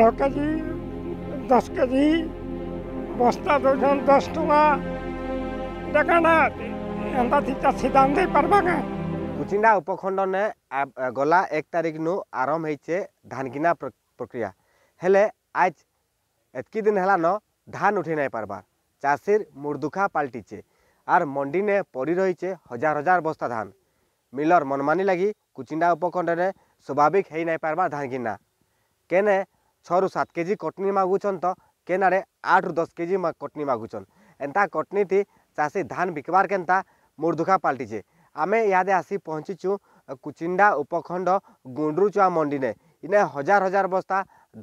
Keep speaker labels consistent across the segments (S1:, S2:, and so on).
S1: ন কেজি দশ কেজি বস্তা দৌছেন দশ টঙ্কা দেখা না ଏନ୍ତା ଦୁଇଟା ସିଦ୍ଧାନ୍ତ ଦେଇପାରବା କାଁ
S2: କୁଚିଣ୍ଡା ଉପଖଣ୍ଡନେ ଗଲା ଏକ ତାରିଖ ନୁ ଆରମ୍ଭ ହେଇଛେ ଧାନ କିନା ପ୍ରକ୍ରିୟା ହେଲେ ଆଜ ଏତ୍କି ଦିନ ହେଲାନ ଧାନ ଉଠେଇ ନାଇଁ ପାରବାର୍ ଚାଷୀର ମୁର୍ଦୁଖା ପାଲଟିଛେ ଆର୍ ମଣ୍ଡିନେ ପଡ଼ି ରହିଛେ ହଜାର ହଜାର ବସ୍ତା ଧାନ ମିଲର ମନମାନି ଲାଗି କୁଚିଣ୍ଡା ଉପଖଣ୍ଡନେ ସ୍ୱାଭାବିକ ହେଇ ନାଇଁ ପାରବା ଧାନ କିନା କେନେ ଛଅରୁ ସାତ କେଜି କଟ୍ନି ମାଗୁଛନ୍ ତ କେନାରେ ଆଠରୁ ଦଶ କେଜି କଟ୍ନି ମାଗୁଛନ୍ ଏନ୍ତା କଟ୍ନିଥି ଚାଷୀ ଧାନ୍ ବିକ୍ବାର୍ କେନ୍ତା ମୁର୍ଦୁଖା ପାଲ୍ଟିଛେ ଆମେ ଇହାଦେ ଆସି ପହଞ୍ଚିଛୁ କୁଚିଣ୍ଡା ଉପଖଣ୍ଡ ଗୁଣ୍ଡରୁଚୁଆ ମଣ୍ଡିନେ ଇନେ ହଜାର ହଜାର ବସ୍ତା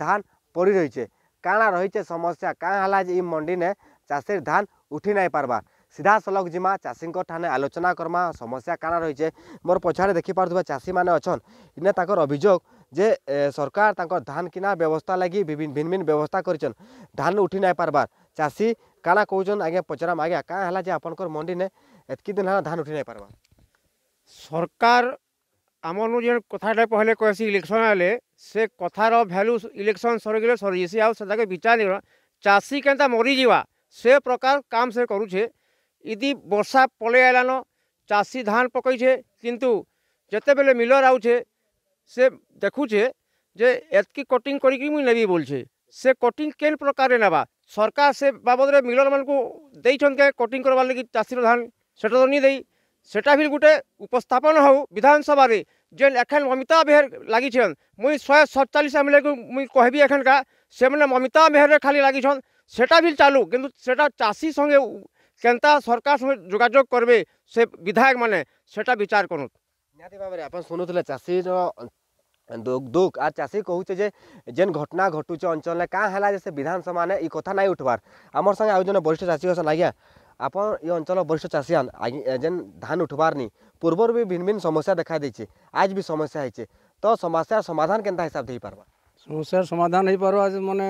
S2: ଧାନ୍ ପଡ଼ି ରହିଛେ କାଣା ରହିଛେ ସମସ୍ୟା କାଣା ହେଲା ଯେ ଇ ମଣ୍ଡିନେ ଚାଷୀର୍ ଧାନ୍ ଉଠି ନାଇଁ ପାର୍ବାର୍ ସିଧାସଳଖ ଯିମା ଚାଷୀଙ୍କ ଠାନେ ଆଲୋଚନା କର୍ମା ସମସ୍ୟା କାଣା ରହିଛେ ମୋର ପଛଆଡ଼େ ଦେଖିପାରୁଥିବା ଚାଷୀମାନେ ଅଛନ୍ ଇନେ ତାଙ୍କର ଅଭିଯୋଗ যে সরকার তাঁর ধান কিনা ব্যবস্থা লাগি ভিন ভিন ব্যবস্থা করছেন ধান উঠি নাই পারবার চাষী কানা কৌছেন আজ্ঞা পচরাম আজ্ঞা কাঁ হল যে আপনার মন্ডিনে এতকি দিন হল ধান উঠি নাই পারবার সরকার
S3: আমার যে কথাটা পহলে কয়েছি ইলেকশন হলে সে কথার ভ্যালু ইলেকশন সরিগলে সরিযেছি আগে বিচার নিল চাষী কেনা মরিযা সে প্রকার কাম সে করুছে ইদি বর্ষা পলাই আইলান চাষী ধান পকাইছে কিন্তু যেতবেলে মিলর আউছে ସେ ଦେଖୁଛେ ଯେ ଏତ୍କି କଟିଂ କରିକି ମୁଇଁ ନେବି ବୋଲଛେ ସେ କଟିଂ କେନ୍ ପ୍ରକାରେ ନେବା ସରକାର ସେ ବାବଦରେ ମିଲରମାନଙ୍କୁ ଦେଇଛନ୍ତି କେ କଟିଂ କରବାର୍ ଲାଗି ଚାଷୀର ଧାନ ସେଟା ତ ନି ଦେଇ ସେଟା ବି ଗୋଟେ ଉପସ୍ଥାପନ ହଉ ବିଧାନସଭାରେ ଯେନ୍ ଏଖେନ୍ ମମିତା ବେହେର ଲାଗିଛନ୍ ମୁଇଁ ଶହେ ସତଚାଳିଶ ଏମ୍ଏଲ୍ଏକୁ ମୁଇଁ କହିବି ଏଖେନକା ସେମାନେ ମମିତା ବେହେରରେ ଖାଲି ଲାଗିଛନ୍ ସେଟା ବି ଚାଲୁ କିନ୍ତୁ ସେଟା ଚାଷୀ ସଙ୍ଗେ କେନ୍ତା ସରକାର ସଙ୍ଗେ ଯୋଗାଯୋଗ କରିବେ ସେ ବିଧାୟକମାନେ ସେଟା ବିଚାର କରନ୍ତୁ
S2: ନିହାତି ଭାବରେ ଆପଣ ଶୁଣୁଥିଲେ ଚାଷୀର ଦୁଃଖ ଆର୍ ଚାଷୀ କହୁଛେ ଯେ ଯେନ୍ ଘଟଣା ଘଟୁଛେ ଅଞ୍ଚଳରେ କାଁ ହେଲା ଯେ ସେ ବିଧାନସଭାନେ ଇ କଥା ନାଇଁ ଉଠବାର୍ ଆମର୍ ସାଙ୍ଗେ ଆଉ ଜଣେ ବରିଷ୍ଠ ଚାଷୀ ଅଛନ୍ ଆଜ୍ଞା ଆପଣ ଇ ଅଞ୍ଚଳ ବରିଷ୍ଠ ଚାଷୀ ଯେନ୍ ଧାନ ଉଠବାର୍ନି ପୂର୍ବରୁ ବି ଭିନ୍ନ ଭିନ୍ନ ସମସ୍ୟା ଦେଖାଦେଇଛେ ଆଜ୍ ବି ସମସ୍ୟା ହେଇଛେ ତ ସମସ୍ୟାର ସମାଧାନ କେନ୍ତା ହିସାବ ହେଇପାର୍ବା ସମସ୍ୟାର ସମାଧାନ
S3: ହେଇପାର୍ବା ମାନେ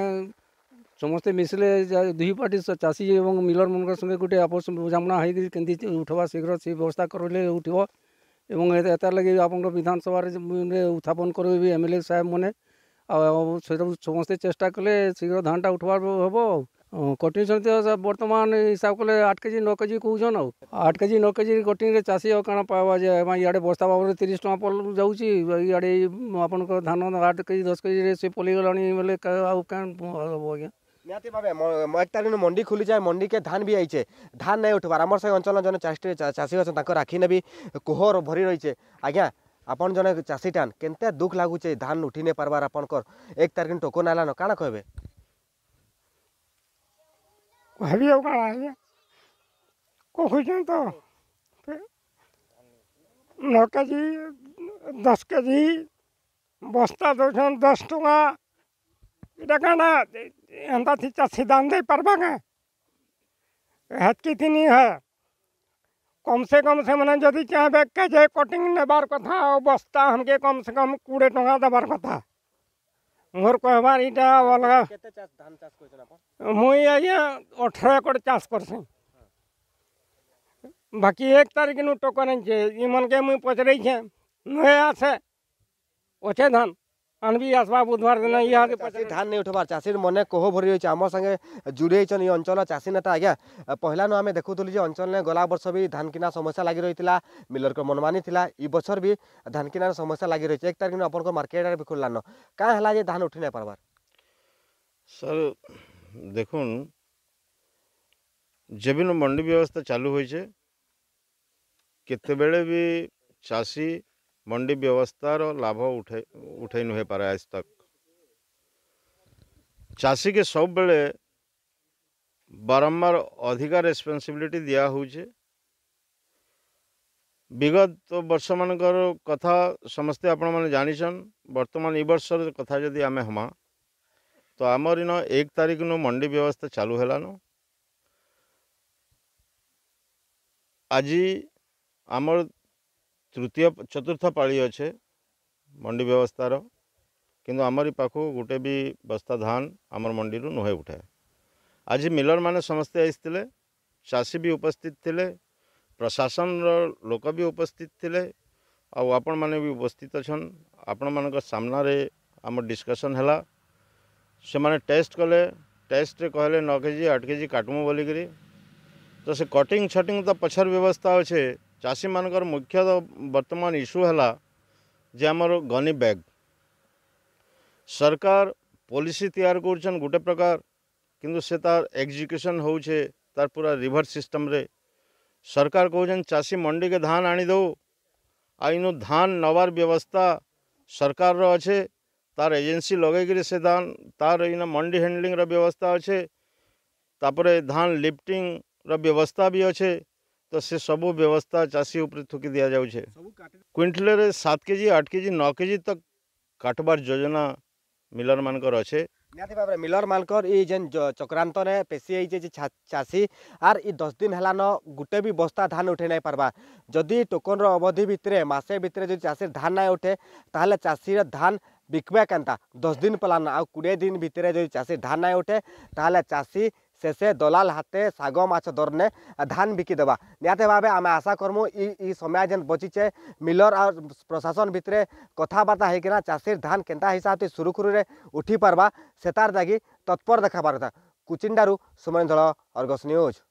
S3: ସମସ୍ତେ ମିଶିଲେ ଦୁଇ ପାର୍ଟି ଚାଷୀ ଏବଂ ମିଲରମାନଙ୍କ ସଙ୍ଗେ ଗୋଟେ ଆପୋଷ ବୁଝାମଣା ହେଇକିରି କେମିତି ଉଠବା ଶୀଘ୍ର ସେ ବ୍ୟବସ୍ଥା କରିଲେ ଉଠିବ এবং এতার লাগে আপনার বিধানসভার উত্থাপন করবে বি এমএলএ সাহেব মানে সেটা সমস্তে চেষ্টা কলে শীঘ্র ধানটা উঠবার হব কটিনছেন বর্তমান হিসাব কলে আট কেজি ন কেজি কৌছন আও আট কেজি ন কেজি কটিনরে চাষী আও কাণ পাওয়া যে ইয়াড়ে বস্তা বাবদে তিরিশ টঙ্কা পল যাচ্ছি ইয়াড়ে আপনার ধান আট কেজি দশ কেজি সে পলিগলানি
S2: বেলে আউ কেন হব আজ্ঞা ନିହାତି ଭାବେ ଏକ ତାରିଖ ମଣ୍ଡି ଖୋଲିଯାଏ ମଣ୍ଡିକେ ଧାନ ବି ଆଇଛେ ଧାନ ନାଇଁ ଉଠିବାର ଆମର ସେ ଅଞ୍ଚଳ ଜଣେ ଚାଷୀ ଚାଷୀ ଅଛନ୍ତି ତାଙ୍କ ରାଖି ନେବି କୋହର ଭରି ରହିଛେ ଆଜ୍ଞା ଆପଣ ଜଣେ ଚାଷୀ ଟାନ୍ କେନ୍ତେ ଦୁଃଖ ଲାଗୁଛେ ଧାନ ଉଠି ନେଇ ପାର୍ବାର ଆପଣଙ୍କର ଏକ ତାରିଖ ଟୋକନ ଆଇଲାନ କାଣା କହିବେ
S1: କହିବି ଆଉ କାଣା ଆଜ୍ଞା କହୁଛନ୍ ତ ନଅ କେଜି ଦଶ କେଜି ବସ୍ତା ଦେଉଛନ୍ ଦଶ ଟଙ୍କା ଏଇଟା କାଣା ଏନ୍ତା ଥି ଚାଷୀ ଦାମ୍ ଦେଇପାର୍ବା କାଁ ହେତ୍କି ଥିନି ହେ କମ୍ ସେ କମ୍ ସେମାନେ ଯଦି ଚାହିଁବେ କେଜେ କଟିଂ ନେବାର୍ କଥା ଆଉ ବସ୍ତା ଆମକେ କମ୍ ସେ କମ୍ କୋଡ଼ିଏ ଟଙ୍କା ଦେବାର୍ କଥା ମୋର କହିବାର ଇଟା ଅଲଗା ମୁଇଁ ଆଜ୍ଞା ଅଠର ଏକର ଚାଷ କରସି ବାକି ଏକ ତାରିଖ ନୁ ଟୋକନ୍ ଯେ ଇମନକେ ମୁଇଁ ପଚରେଇଛେ
S2: ନୁହେଁ ଆସେ ଅଛେ ଧାନ आनबी आसवा बुधवार दिन इतने धान नहीं उठवार चाषी मन कह भरी रही आम सागे जोड़ अंचल चाषी नेता आज्ञा पहला नुम देखुल गला बर्ष भी धान किना समस्या लगी रही है मिलर को मनमानी ई बचर भी धान किनार समस्या लगी रही है एक तारीख आप मार्केट भी खुलला न क्या है धान उठी नहीं पार्बार
S4: सर देख जेबिन मंडी व्यवस्था चालू होते बड़े भी चाषी मंडी व्यवस्था लाभ उठे उठे नुह पारे आज तक चाषी के सब बेले बारंबार अधिका रेस्पनसबिलिटी दिहे विगत तो वर्ष मान कथा समस्ते आपण मैंने जाणीन बर्तमान यर्ष कथा जदि आम हमा तो आमर इन एक तारिख नु मंडी व्यवस्था चालू हलान आज आमर ତୃତୀୟ ଚତୁର୍ଥ ପାଳି ଅଛେ ମଣ୍ଡି ବ୍ୟବସ୍ଥାର କିନ୍ତୁ ଆମରି ପାଖକୁ ଗୋଟେ ବି ବସ୍ତା ଧାନ ଆମର ମଣ୍ଡିରୁ ନୁହେଁ ଉଠେ ଆଜି ମିଲର୍ମାନେ ସମସ୍ତେ ଆସିଥିଲେ ଚାଷୀ ବି ଉପସ୍ଥିତ ଥିଲେ ପ୍ରଶାସନର ଲୋକ ବି ଉପସ୍ଥିତ ଥିଲେ ଆଉ ଆପଣମାନେ ବି ଉପସ୍ଥିତ ଅଛନ୍ ଆପଣମାନଙ୍କ ସାମ୍ନାରେ ଆମର ଡିସ୍କସନ୍ ହେଲା ସେମାନେ ଟେଷ୍ଟ କଲେ ଟେଷ୍ଟରେ କହିଲେ ନଅ କେଜି ଆଠ କେଜି କାଟମୁ ବୋଲିକିରି ତ ସେ କଟିଂ ଛଟିଂ ତ ପଛର ବ୍ୟବସ୍ଥା ଅଛେ ଚାଷୀମାନଙ୍କର ମୁଖ୍ୟତଃ ବର୍ତ୍ତମାନ ଇସ୍ୟୁ ହେଲା ଯେ ଆମର ଗନି ବ୍ୟାଗ୍ ସରକାର ପଲିସି ତିଆରି କରୁଛନ୍ ଗୋଟେ ପ୍ରକାର କିନ୍ତୁ ସେ ତାର ଏକ୍ଜିକ୍ୟୁସନ୍ ହେଉଛେ ତାର ପୁରା ରିଭର୍ସ ସିଷ୍ଟମ୍ରେ ସରକାର କହୁଛନ୍ ଚାଷୀ ମଣ୍ଡିକେ ଧାନ ଆଣିଦେଉ ଆଉ ଇନୁ ଧାନ ନେବାର ବ୍ୟବସ୍ଥା ସରକାରର ଅଛେ ତାର ଏଜେନ୍ସି ଲଗେଇକିରି ସେ ଧାନ ତାର ଇନ ମଣ୍ଡି ହ୍ୟାଣ୍ଡଲିଂର ବ୍ୟବସ୍ଥା ଅଛେ ତାପରେ ଧାନ ଲିଫ୍ଟିଂର ବ୍ୟବସ୍ଥା ବି ଅଛେ ତ ସେ ସବୁ ବ୍ୟବସ୍ଥା ଚାଷୀ ଉପରେ ଥୁକି ଦିଆଯାଉଛେ କ୍ୱିଣ୍ଟଲରେ ସାତ କେଜି ଆଠ ଜି ନଅ କେ ଜି ତକ୍ କାଟବାର ଯୋଜନା ମିଲରମାନଙ୍କର ଅଛେ
S2: ନିହାତି ଭାବରେ ମିଲରମାନଙ୍କର ଇ ଯେନ୍ ଚକ୍ରାନ୍ତରେ ପେଶି ହେଇଛେ ଯେ ଚାଷୀ ଆର୍ ଇ ଦଶ ଦିନ ହେଲାନ ଗୁଟେ ବି ବସ୍ତା ଧାନ ଉଠେଇ ନାଇଁ ପାର୍ବା ଯଦି ଟୋକନର ଅବଧି ଭିତରେ ମାସେ ଭିତରେ ଯଦି ଚାଷୀର ଧାନ ନାଇଁ ଉଠେ ତାହେଲେ ଚାଷୀର ଧାନ ବିକ୍ବା କେନ୍ତା ଦଶ ଦିନ ପଲାନ ଆଉ କୋଡ଼ିଏ ଦିନ ଭିତରେ ଯଦି ଚାଷୀ ଧାନ ନାଇଁ ଉଠେ ତାହେଲେ ଚାଷୀ शेषे दलाल हाते शग माछ दरने धान बिकी देवा निहते भाव आम आशा करमु समय जेन बचीचे मिलर आ प्रशासन कथा कथबार्ता होना चाषी धान के हिसाब से सुरखुरी में उठी पार्बा से तार दागी तत्पर देखा पार्था कुचिंडारू सुमरेन्द्र अर्गस न्यूज